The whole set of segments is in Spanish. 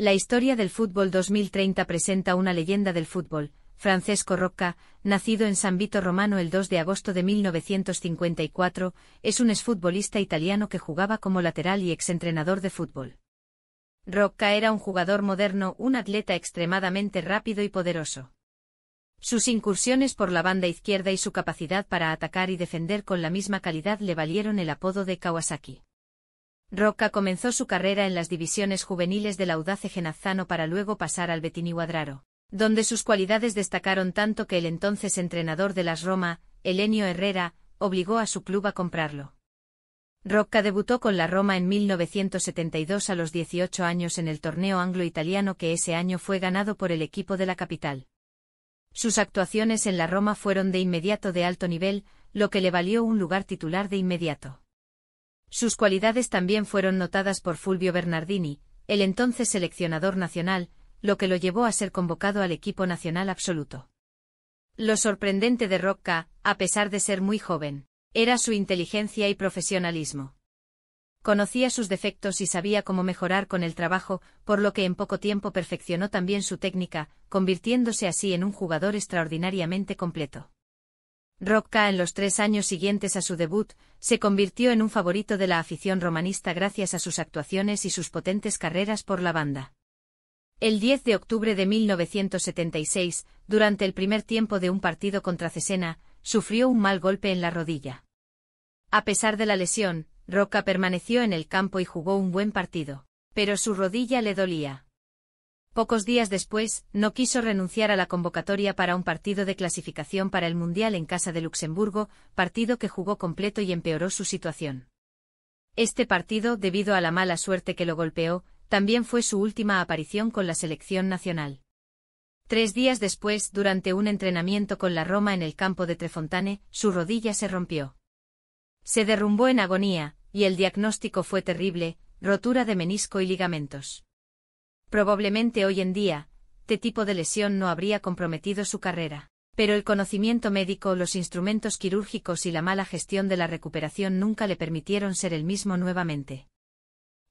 La historia del fútbol 2030 presenta una leyenda del fútbol, Francesco Rocca, nacido en San Vito Romano el 2 de agosto de 1954, es un exfutbolista italiano que jugaba como lateral y exentrenador de fútbol. Rocca era un jugador moderno, un atleta extremadamente rápido y poderoso. Sus incursiones por la banda izquierda y su capacidad para atacar y defender con la misma calidad le valieron el apodo de Kawasaki. Roca comenzó su carrera en las divisiones juveniles del Audace Genazzano para luego pasar al Guadraro, donde sus cualidades destacaron tanto que el entonces entrenador de las Roma, Elenio Herrera, obligó a su club a comprarlo. Rocca debutó con la Roma en 1972 a los 18 años en el torneo anglo-italiano que ese año fue ganado por el equipo de la capital. Sus actuaciones en la Roma fueron de inmediato de alto nivel, lo que le valió un lugar titular de inmediato. Sus cualidades también fueron notadas por Fulvio Bernardini, el entonces seleccionador nacional, lo que lo llevó a ser convocado al equipo nacional absoluto. Lo sorprendente de Rocca, a pesar de ser muy joven, era su inteligencia y profesionalismo. Conocía sus defectos y sabía cómo mejorar con el trabajo, por lo que en poco tiempo perfeccionó también su técnica, convirtiéndose así en un jugador extraordinariamente completo. Rocca en los tres años siguientes a su debut, se convirtió en un favorito de la afición romanista gracias a sus actuaciones y sus potentes carreras por la banda. El 10 de octubre de 1976, durante el primer tiempo de un partido contra Cesena, sufrió un mal golpe en la rodilla. A pesar de la lesión, Roca permaneció en el campo y jugó un buen partido, pero su rodilla le dolía. Pocos días después, no quiso renunciar a la convocatoria para un partido de clasificación para el Mundial en casa de Luxemburgo, partido que jugó completo y empeoró su situación. Este partido, debido a la mala suerte que lo golpeó, también fue su última aparición con la selección nacional. Tres días después, durante un entrenamiento con la Roma en el campo de Trefontane, su rodilla se rompió. Se derrumbó en agonía, y el diagnóstico fue terrible, rotura de menisco y ligamentos. Probablemente hoy en día, este tipo de lesión no habría comprometido su carrera. Pero el conocimiento médico, los instrumentos quirúrgicos y la mala gestión de la recuperación nunca le permitieron ser el mismo nuevamente.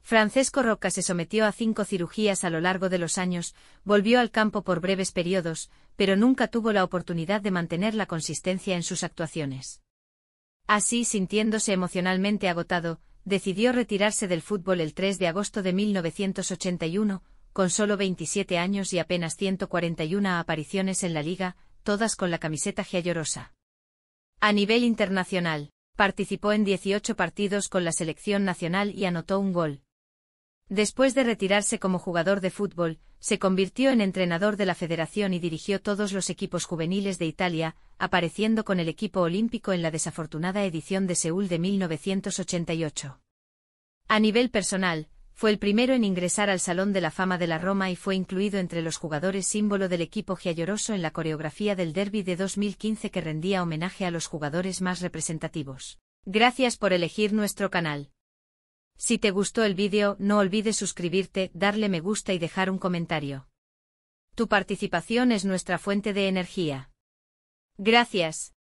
Francesco Roca se sometió a cinco cirugías a lo largo de los años, volvió al campo por breves periodos, pero nunca tuvo la oportunidad de mantener la consistencia en sus actuaciones. Así, sintiéndose emocionalmente agotado, decidió retirarse del fútbol el 3 de agosto de 1981, con solo 27 años y apenas 141 apariciones en la liga, todas con la camiseta giallorosa. A nivel internacional, participó en 18 partidos con la selección nacional y anotó un gol. Después de retirarse como jugador de fútbol, se convirtió en entrenador de la federación y dirigió todos los equipos juveniles de Italia, apareciendo con el equipo olímpico en la desafortunada edición de Seúl de 1988. A nivel personal, fue el primero en ingresar al Salón de la Fama de la Roma y fue incluido entre los jugadores símbolo del equipo gialloroso en la coreografía del derby de 2015 que rendía homenaje a los jugadores más representativos. Gracias por elegir nuestro canal. Si te gustó el vídeo, no olvides suscribirte, darle me gusta y dejar un comentario. Tu participación es nuestra fuente de energía. Gracias.